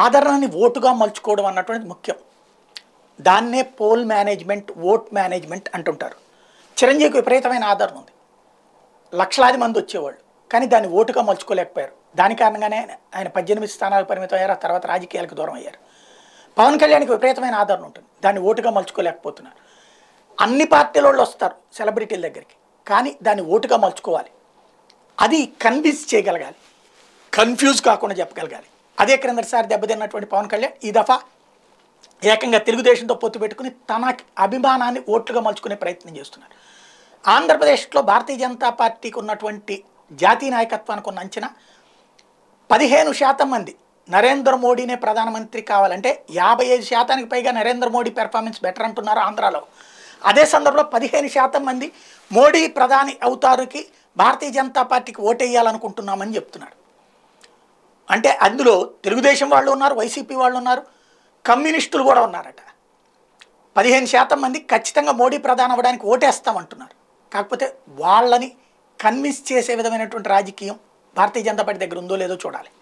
ఆదరణని ఓటుగా మలుచుకోవడం అన్నటువంటిది ముఖ్యం దాన్నే పోల్ మేనేజ్మెంట్ ఓట్ మేనేజ్మెంట్ అంటుంటారు చిరంజీవికి విపరీతమైన ఆదరణ ఉంది లక్షలాది మంది వచ్చేవాళ్ళు కానీ దాన్ని ఓటుగా మలుచుకోలేకపోయారు దాని కారణంగానే ఆయన పద్దెనిమిది స్థానాలు పరిమితం అయ్యారు ఆ తర్వాత రాజకీయాలకు దూరం అయ్యారు పవన్ కళ్యాణ్కి విపరీతమైన ఆదరణ ఉంటుంది దాన్ని ఓటుగా మలుచుకోలేకపోతున్నారు అన్ని పార్టీల వాళ్ళు వస్తారు సెలబ్రిటీల దగ్గరికి కానీ దాన్ని ఓటుగా మలుచుకోవాలి అది కన్విన్స్ చేయగలగాలి కన్ఫ్యూజ్ కాకుండా చెప్పగలగాలి అదే క్రిందటిసారి దెబ్బతిన్నటువంటి పవన్ కళ్యాణ్ ఈ దఫా ఏకంగా తెలుగుదేశంతో పొత్తు పెట్టుకుని తన అభిమానాన్ని ఓట్లుగా మలుచుకునే ప్రయత్నం చేస్తున్నారు ఆంధ్రప్రదేశ్లో భారతీయ జనతా పార్టీకి ఉన్నటువంటి జాతీయ నాయకత్వానికి ఉన్న అంచనా పదిహేను శాతం మంది నరేంద్ర మోడీనే ప్రధానమంత్రి కావాలంటే యాభై ఐదు శాతానికి పైగా నరేంద్ర మోడీ పెర్ఫార్మెన్స్ బెటర్ అంటున్నారు ఆంధ్రాలో అదే సందర్భంలో పదిహేను శాతం మంది మోడీ ప్రధాని అవుతారుకి భారతీయ జనతా పార్టీకి ఓటేయాలనుకుంటున్నామని చెప్తున్నారు అంటే అందులో తెలుగుదేశం వాళ్ళు ఉన్నారు వైసీపీ వాళ్ళు ఉన్నారు కమ్యూనిస్టులు కూడా ఉన్నారట పదిహేను శాతం మంది ఖచ్చితంగా మోడీ ప్రధాని అవ్వడానికి ఓటేస్తామంటున్నారు కాకపోతే వాళ్ళని కన్విన్స్ చేసే విధమైనటువంటి రాజకీయం భారతీయ జనతా పార్టీ దగ్గర ఉందో లేదో చూడాలి